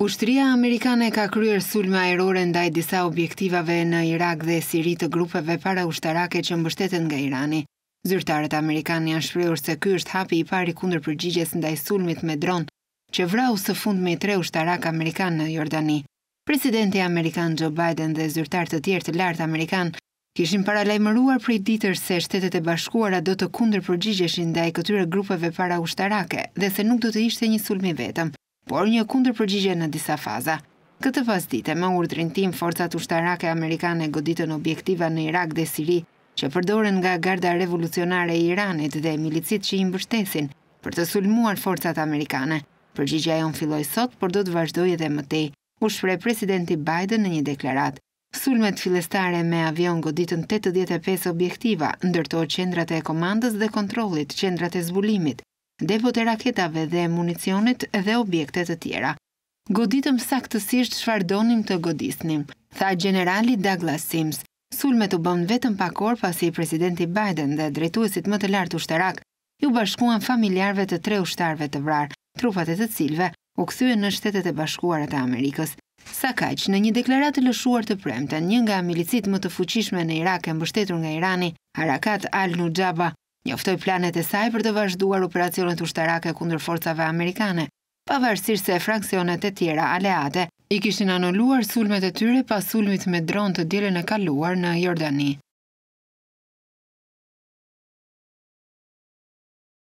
Ushtria Amerikane ka kryer sulme aerore ndaj disa objektivave në Irak dhe Siri të grupeve para ushtarake që mbështeten nga Irani. Zyrtarët Amerikanë janë shprehur se ky është hapi i pari kundër përgjigjes ndaj sulmit me dron, që vrau së fund me tre ushtarak Amerikanë në Jordani. Presidenti Amerikan Joe Biden dhe zyrtarë të tjerë të lartë Amerikanë kishin paralajmëruar prej ditër se shtetet e bashkuara do të kundër përgjigjeshin dhe këtyre grupeve para ushtarake dhe se nuk do të ishte një sulmi vetëm por një kundër përgjigje në disa faza. Këtë pas dite, më urdrin tim, forcat ushtarake amerikane goditën objektiva në Irak dhe Siri, që përdoren nga garda revolucionare e Iranit dhe milicit që i mbështesin për të sulmuar forcat amerikane. Përgjigja jonë filloj sot, por do të vazhdoj edhe mëtej, u shpre presidenti Biden në një deklarat. Sulmet filestare me avion goditën 85 objektiva, ndërto qendrat e komandës dhe kontrolit, qendrat e zbulimit, depot e raketave dhe municionit dhe objekte të tjera. Goditëm saktësisht shfar donim të godisnim, tha generali Douglas Sims. Sulme të bënd vetëm pakor pasi presidenti Biden dhe drejtuesit më të lartë ushtarak ju bashkuan familjarve të tre shtarve të vrarë, trupat e të cilve u këthyë në shtetet e bashkuarat e Amerikës. Sa kaq, në një deklarat të lëshuar të premten, një nga milicit më të fuqishme në Irak e mbështetur nga Irani, Arakat Al-Nujaba, Njoftoi planet e saj për të vazhduar operacionet ushtarake kundër forcave amerikane, pavarësisht se fraksionet e tjera aleate i kishin anuluar sulmet e tyre pas sulmit me dronë të dielën e kaluar në Jordani.